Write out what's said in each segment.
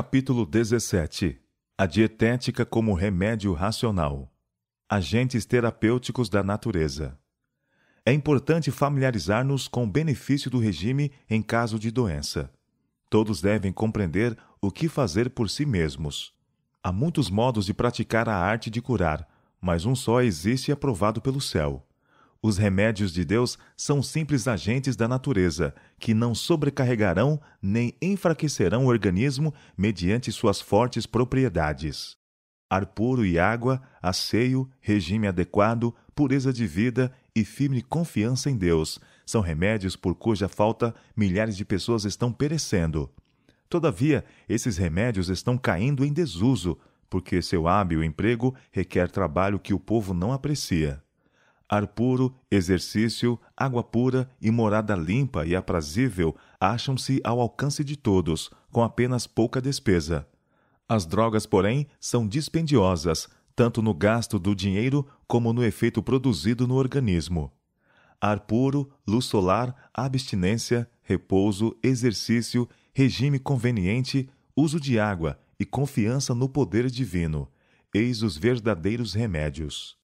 Capítulo 17 A dietética como remédio racional Agentes terapêuticos da natureza. É importante familiarizar-nos com o benefício do regime em caso de doença. Todos devem compreender o que fazer por si mesmos. Há muitos modos de praticar a arte de curar, mas um só existe aprovado pelo céu. Os remédios de Deus são simples agentes da natureza, que não sobrecarregarão nem enfraquecerão o organismo mediante suas fortes propriedades. Ar puro e água, asseio, regime adequado, pureza de vida e firme confiança em Deus são remédios por cuja falta milhares de pessoas estão perecendo. Todavia, esses remédios estão caindo em desuso, porque seu hábil emprego requer trabalho que o povo não aprecia ar puro, exercício, água pura e morada limpa e aprazível acham-se ao alcance de todos, com apenas pouca despesa. As drogas, porém, são dispendiosas, tanto no gasto do dinheiro como no efeito produzido no organismo. Ar puro, luz solar, abstinência, repouso, exercício, regime conveniente, uso de água e confiança no poder divino. Eis os verdadeiros remédios.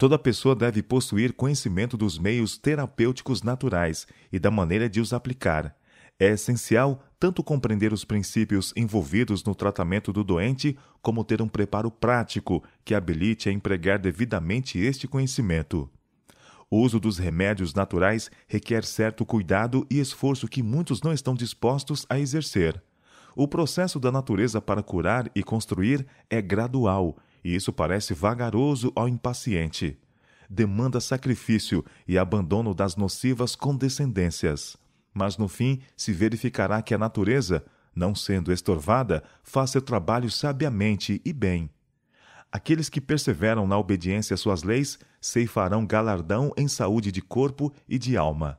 Toda pessoa deve possuir conhecimento dos meios terapêuticos naturais e da maneira de os aplicar. É essencial tanto compreender os princípios envolvidos no tratamento do doente, como ter um preparo prático que habilite a empregar devidamente este conhecimento. O uso dos remédios naturais requer certo cuidado e esforço que muitos não estão dispostos a exercer. O processo da natureza para curar e construir é gradual e isso parece vagaroso ao impaciente. Demanda sacrifício e abandono das nocivas condescendências. Mas no fim se verificará que a natureza, não sendo estorvada, faz seu trabalho sabiamente e bem. Aqueles que perseveram na obediência às suas leis ceifarão galardão em saúde de corpo e de alma.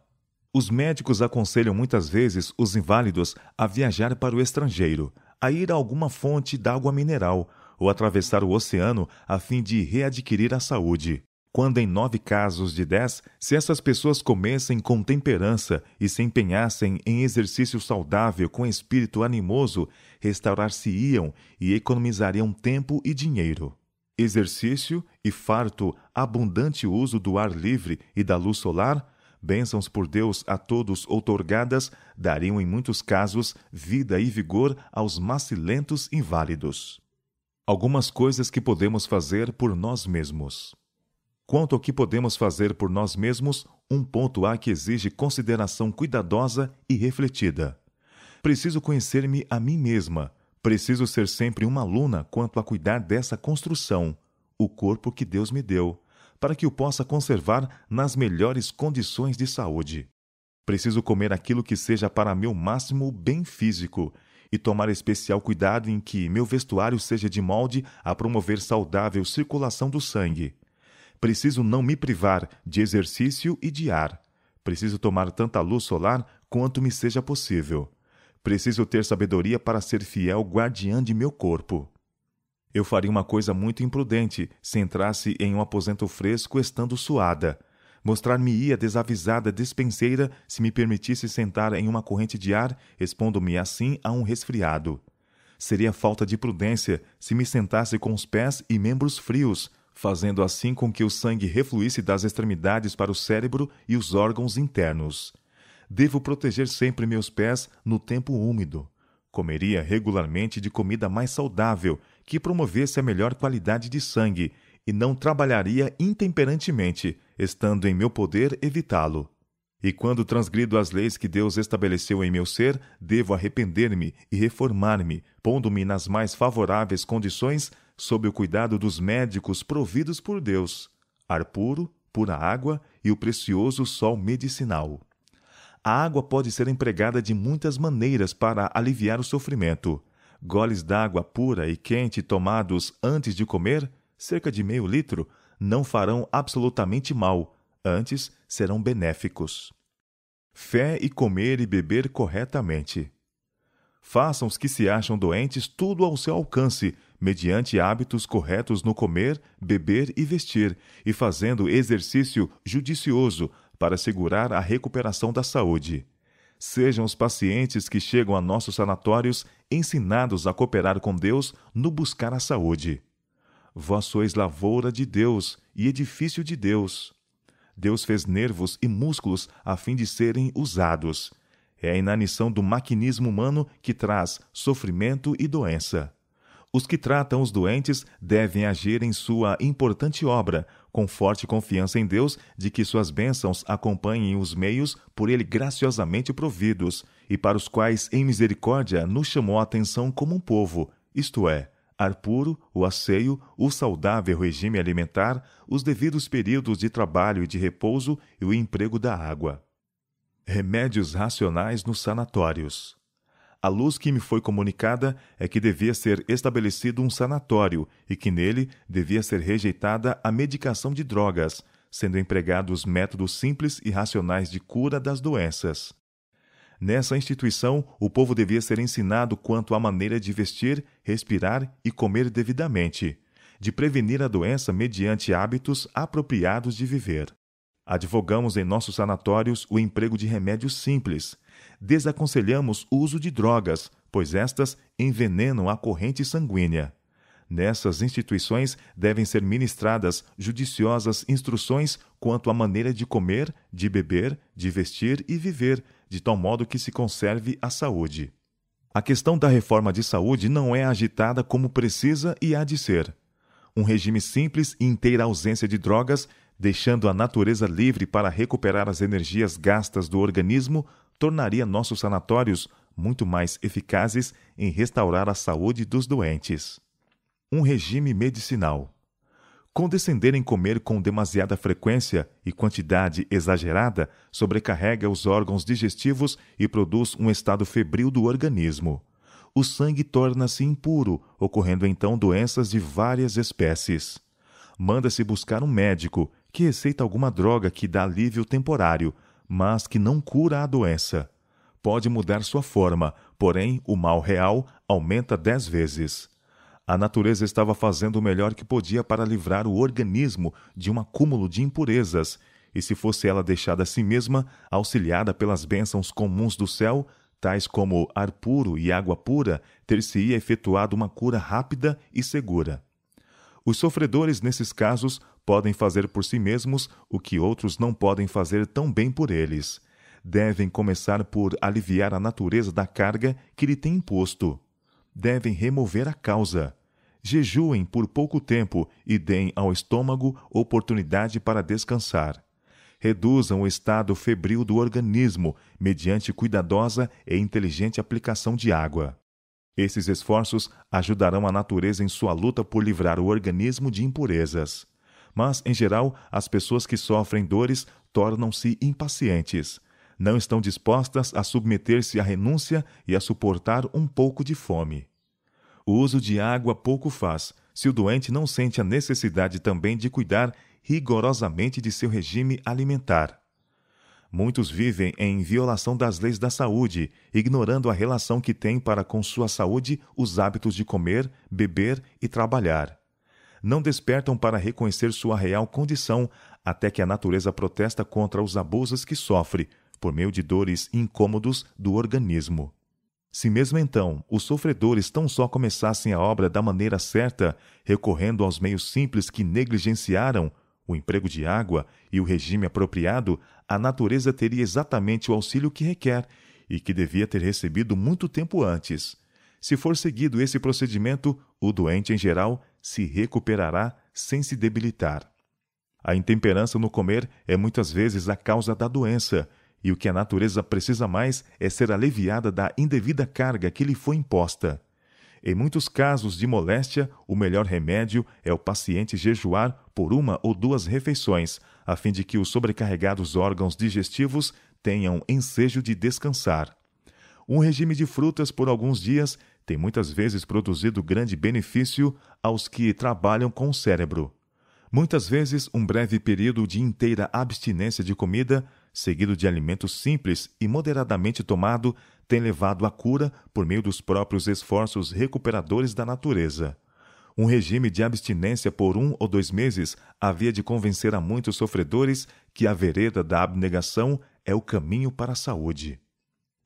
Os médicos aconselham muitas vezes os inválidos a viajar para o estrangeiro, a ir a alguma fonte d'água mineral, ou atravessar o oceano a fim de readquirir a saúde. Quando em nove casos de dez, se essas pessoas comessem com temperança e se empenhassem em exercício saudável com espírito animoso, restaurar-se-iam e economizariam tempo e dinheiro. Exercício e farto, abundante uso do ar livre e da luz solar, bênçãos por Deus a todos outorgadas, dariam em muitos casos vida e vigor aos macilentos inválidos algumas coisas que podemos fazer por nós mesmos. Quanto ao que podemos fazer por nós mesmos, um ponto há que exige consideração cuidadosa e refletida. Preciso conhecer-me a mim mesma, preciso ser sempre uma aluna quanto a cuidar dessa construção, o corpo que Deus me deu, para que o possa conservar nas melhores condições de saúde. Preciso comer aquilo que seja para meu máximo bem físico e tomar especial cuidado em que meu vestuário seja de molde a promover saudável circulação do sangue. Preciso não me privar de exercício e de ar. Preciso tomar tanta luz solar quanto me seja possível. Preciso ter sabedoria para ser fiel guardiã de meu corpo. Eu faria uma coisa muito imprudente se entrasse em um aposento fresco estando suada Mostrar-me-ia desavisada despenseira se me permitisse sentar em uma corrente de ar, expondo-me assim a um resfriado. Seria falta de prudência se me sentasse com os pés e membros frios, fazendo assim com que o sangue refluísse das extremidades para o cérebro e os órgãos internos. Devo proteger sempre meus pés no tempo úmido. Comeria regularmente de comida mais saudável, que promovesse a melhor qualidade de sangue e não trabalharia intemperantemente, estando em meu poder evitá-lo. E quando transgrido as leis que Deus estabeleceu em meu ser, devo arrepender-me e reformar-me, pondo-me nas mais favoráveis condições sob o cuidado dos médicos providos por Deus, ar puro, pura água e o precioso sol medicinal. A água pode ser empregada de muitas maneiras para aliviar o sofrimento. Goles d'água pura e quente tomados antes de comer cerca de meio litro, não farão absolutamente mal, antes serão benéficos. Fé e comer e beber corretamente. Façam os que se acham doentes tudo ao seu alcance, mediante hábitos corretos no comer, beber e vestir, e fazendo exercício judicioso para assegurar a recuperação da saúde. Sejam os pacientes que chegam a nossos sanatórios ensinados a cooperar com Deus no buscar a saúde. Vós sois lavoura de Deus e edifício de Deus. Deus fez nervos e músculos a fim de serem usados. É a inanição do maquinismo humano que traz sofrimento e doença. Os que tratam os doentes devem agir em sua importante obra, com forte confiança em Deus de que suas bênçãos acompanhem os meios por ele graciosamente providos, e para os quais, em misericórdia, nos chamou a atenção como um povo, isto é, ar puro, o asseio, o saudável regime alimentar, os devidos períodos de trabalho e de repouso e o emprego da água. Remédios racionais nos sanatórios. A luz que me foi comunicada é que devia ser estabelecido um sanatório e que nele devia ser rejeitada a medicação de drogas, sendo empregados métodos simples e racionais de cura das doenças. Nessa instituição, o povo devia ser ensinado quanto à maneira de vestir, respirar e comer devidamente, de prevenir a doença mediante hábitos apropriados de viver. Advogamos em nossos sanatórios o emprego de remédios simples. Desaconselhamos o uso de drogas, pois estas envenenam a corrente sanguínea. Nessas instituições devem ser ministradas judiciosas instruções quanto à maneira de comer, de beber, de vestir e viver, de tal modo que se conserve a saúde. A questão da reforma de saúde não é agitada como precisa e há de ser. Um regime simples e inteira ausência de drogas, deixando a natureza livre para recuperar as energias gastas do organismo, tornaria nossos sanatórios muito mais eficazes em restaurar a saúde dos doentes um regime medicinal. Condescender em comer com demasiada frequência e quantidade exagerada sobrecarrega os órgãos digestivos e produz um estado febril do organismo. O sangue torna-se impuro, ocorrendo então doenças de várias espécies. Manda-se buscar um médico que receita alguma droga que dá alívio temporário, mas que não cura a doença. Pode mudar sua forma, porém o mal real aumenta dez vezes a natureza estava fazendo o melhor que podia para livrar o organismo de um acúmulo de impurezas, e se fosse ela deixada a si mesma, auxiliada pelas bênçãos comuns do céu, tais como ar puro e água pura, ter-se-ia efetuado uma cura rápida e segura. Os sofredores, nesses casos, podem fazer por si mesmos o que outros não podem fazer tão bem por eles. Devem começar por aliviar a natureza da carga que lhe tem imposto devem remover a causa. Jejuem por pouco tempo e deem ao estômago oportunidade para descansar. Reduzam o estado febril do organismo mediante cuidadosa e inteligente aplicação de água. Esses esforços ajudarão a natureza em sua luta por livrar o organismo de impurezas. Mas, em geral, as pessoas que sofrem dores tornam-se impacientes não estão dispostas a submeter-se à renúncia e a suportar um pouco de fome. O uso de água pouco faz se o doente não sente a necessidade também de cuidar rigorosamente de seu regime alimentar. Muitos vivem em violação das leis da saúde, ignorando a relação que têm para com sua saúde os hábitos de comer, beber e trabalhar. Não despertam para reconhecer sua real condição até que a natureza protesta contra os abusos que sofre, por meio de dores incômodos do organismo. Se mesmo então os sofredores tão só começassem a obra da maneira certa, recorrendo aos meios simples que negligenciaram, o emprego de água e o regime apropriado, a natureza teria exatamente o auxílio que requer e que devia ter recebido muito tempo antes. Se for seguido esse procedimento, o doente em geral se recuperará sem se debilitar. A intemperança no comer é muitas vezes a causa da doença, e o que a natureza precisa mais é ser aliviada da indevida carga que lhe foi imposta. Em muitos casos de moléstia, o melhor remédio é o paciente jejuar por uma ou duas refeições, a fim de que os sobrecarregados órgãos digestivos tenham ensejo de descansar. Um regime de frutas por alguns dias tem muitas vezes produzido grande benefício aos que trabalham com o cérebro. Muitas vezes, um breve período de inteira abstinência de comida seguido de alimento simples e moderadamente tomado, tem levado à cura por meio dos próprios esforços recuperadores da natureza. Um regime de abstinência por um ou dois meses havia de convencer a muitos sofredores que a vereda da abnegação é o caminho para a saúde.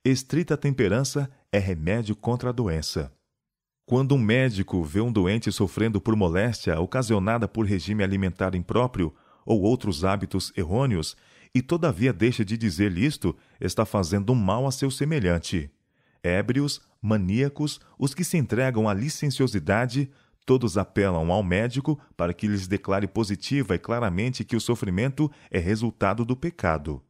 Estrita temperança é remédio contra a doença. Quando um médico vê um doente sofrendo por moléstia ocasionada por regime alimentar impróprio ou outros hábitos errôneos, e todavia deixa de dizer isto, está fazendo mal a seu semelhante. Ébrios, maníacos, os que se entregam à licenciosidade, todos apelam ao médico para que lhes declare positiva e claramente que o sofrimento é resultado do pecado.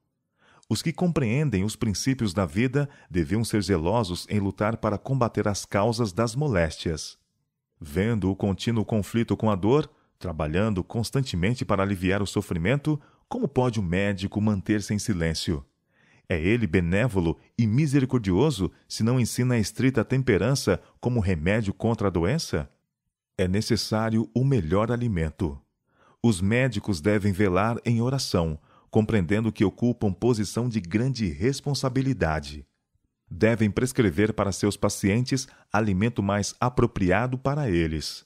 Os que compreendem os princípios da vida deviam ser zelosos em lutar para combater as causas das moléstias. Vendo o contínuo conflito com a dor, trabalhando constantemente para aliviar o sofrimento, como pode o médico manter-se em silêncio? É ele benévolo e misericordioso se não ensina a estrita temperança como remédio contra a doença? É necessário o melhor alimento. Os médicos devem velar em oração, compreendendo que ocupam posição de grande responsabilidade. Devem prescrever para seus pacientes alimento mais apropriado para eles.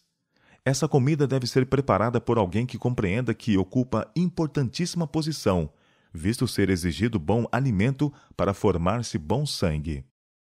Essa comida deve ser preparada por alguém que compreenda que ocupa importantíssima posição, visto ser exigido bom alimento para formar-se bom sangue.